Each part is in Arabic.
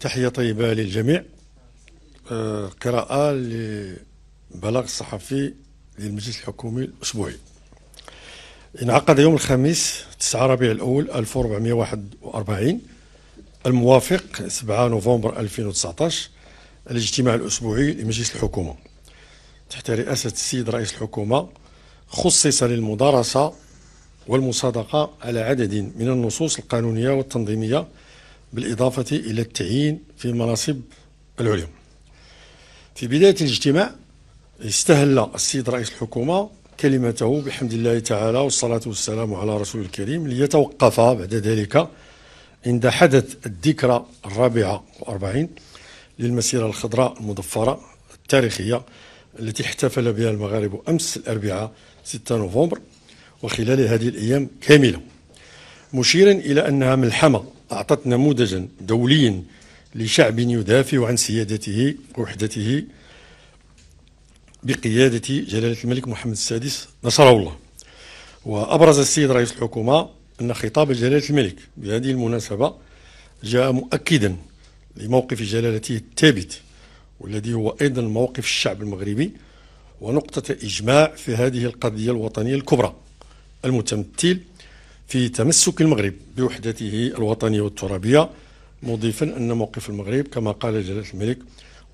تحية طيبة للجميع آه، قراءة لبلاغ الصحفي للمجلس الحكومي الأسبوعي انعقد يوم الخميس 9 ربيع الأول 1441 الموافق 7 نوفمبر 2019 الاجتماع الأسبوعي لمجلس الحكومة تحت رئاسة السيد رئيس الحكومة خصص للمدارسة والمصادقة على عدد من النصوص القانونية والتنظيمية بالإضافة إلى التعيين في مناصب العليا في بداية الاجتماع استهل السيد رئيس الحكومة كلمته بحمد الله تعالى والصلاة والسلام على رسول الكريم ليتوقف بعد ذلك عند حدث الذكرى الرابعة وأربعين للمسيرة الخضراء المضفرة التاريخية التي احتفل بها المغارب أمس الأربعاء 6 نوفمبر وخلال هذه الأيام كاملة مشيرا إلى أنها ملحمة أعطت نموذجا دوليا لشعب يدافع عن سيادته ووحدته بقيادة جلالة الملك محمد السادس نصره الله وأبرز السيد رئيس الحكومة أن خطاب جلالة الملك بهذه المناسبة جاء مؤكدا لموقف جلالته الثابت والذي هو أيضا موقف الشعب المغربي ونقطة إجماع في هذه القضية الوطنية الكبرى المتمثل في تمسك المغرب بوحدته الوطنية والترابية مضيفا أن موقف المغرب كما قال جلالة الملك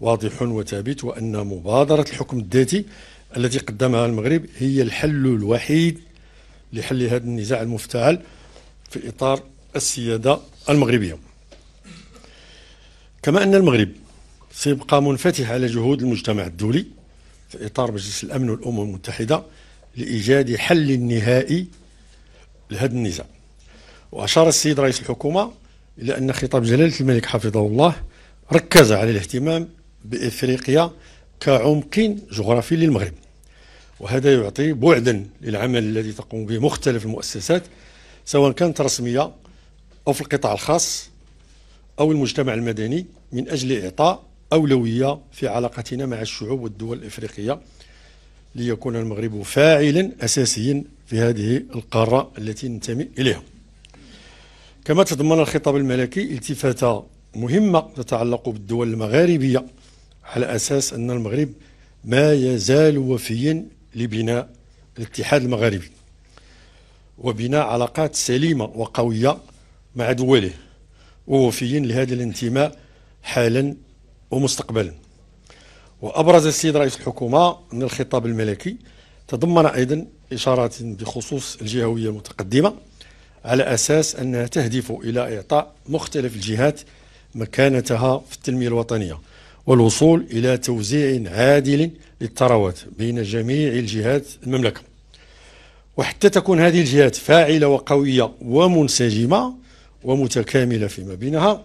واضح وثابت وأن مبادرة الحكم الذاتي التي قدمها المغرب هي الحل الوحيد لحل هذا النزاع المفتعل في إطار السيادة المغربية كما أن المغرب سيبقى منفتح على جهود المجتمع الدولي في إطار مجلس الأمن والأمم المتحدة لإيجاد حل نهائي لهذا النزاع وأشار السيد رئيس الحكومة إلى أن خطاب جلالة الملك حفظه الله ركز على الاهتمام بإفريقيا كعمق جغرافي للمغرب وهذا يعطي بعدا للعمل الذي تقوم به مختلف المؤسسات سواء كانت رسمية أو في القطاع الخاص أو المجتمع المدني من أجل إعطاء أولوية في علاقتنا مع الشعوب والدول الإفريقية ليكون المغرب فاعلا أساسيا في هذه القارة التي ننتمي إليها كما تضمن الخطاب الملكي التفاتة مهمة تتعلق بالدول المغاربية على أساس أن المغرب ما يزال وفيا لبناء الاتحاد المغاربي وبناء علاقات سليمة وقوية مع دوله ووفيا لهذا الانتماء حالا ومستقبلا وأبرز السيد رئيس الحكومة من الخطاب الملكي تضمن أيضا إشارات بخصوص الجهوية المتقدمة على أساس أنها تهدف إلى إعطاء مختلف الجهات مكانتها في التنمية الوطنية والوصول إلى توزيع عادل للثروات بين جميع الجهات المملكة وحتى تكون هذه الجهات فاعلة وقوية ومنسجمة ومتكاملة فيما بينها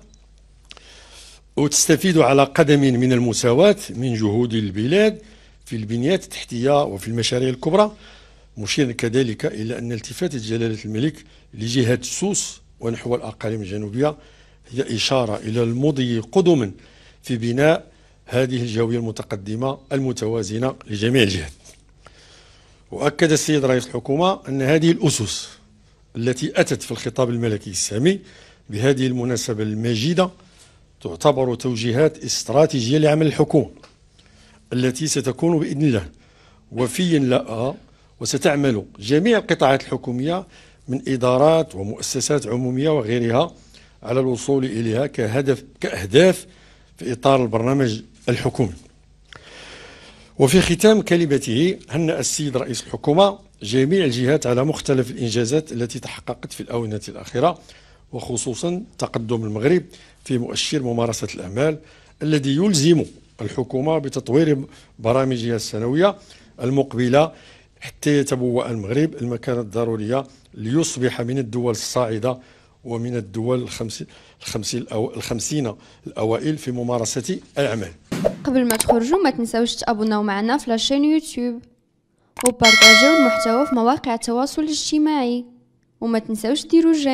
وتستفيد على قدم من المساواة من جهود البلاد في البنيات التحتية وفي المشاريع الكبرى مشيرا كذلك إلى أن التفاتة جلالة الملك لجهة سوس ونحو الأقاليم الجنوبية هي إشارة إلى المضي قدما في بناء هذه الجوية المتقدمة المتوازنة لجميع الجهات وأكد السيد رئيس الحكومة أن هذه الأسس التي أتت في الخطاب الملكي السامي بهذه المناسبة المجيدة تعتبر توجيهات استراتيجية لعمل الحكومة التي ستكون بإذن الله وفي لها وستعمل جميع القطاعات الحكومية من إدارات ومؤسسات عمومية وغيرها على الوصول إليها كهدف كأهداف في إطار البرنامج الحكومي وفي ختام كلمته هنأ السيد رئيس الحكومة جميع الجهات على مختلف الإنجازات التي تحققت في الآونة الأخيرة وخصوصا تقدم المغرب في مؤشر ممارسة الأعمال الذي يلزم الحكومة بتطوير برامجها السنوية المقبلة حتى يتبوأ المغرب المكانة الضرورية ليصبح من الدول الصاعدة ومن الدول الخمسين, الخمسين, الأوائل في ممارسة الأعمال قبل ما تخرجوا ما تنساوش تابوناو معنا في لاشين يوتيوب وبارطاجيو المحتوى في مواقع التواصل الاجتماعي وما تنساوش ديروا جيم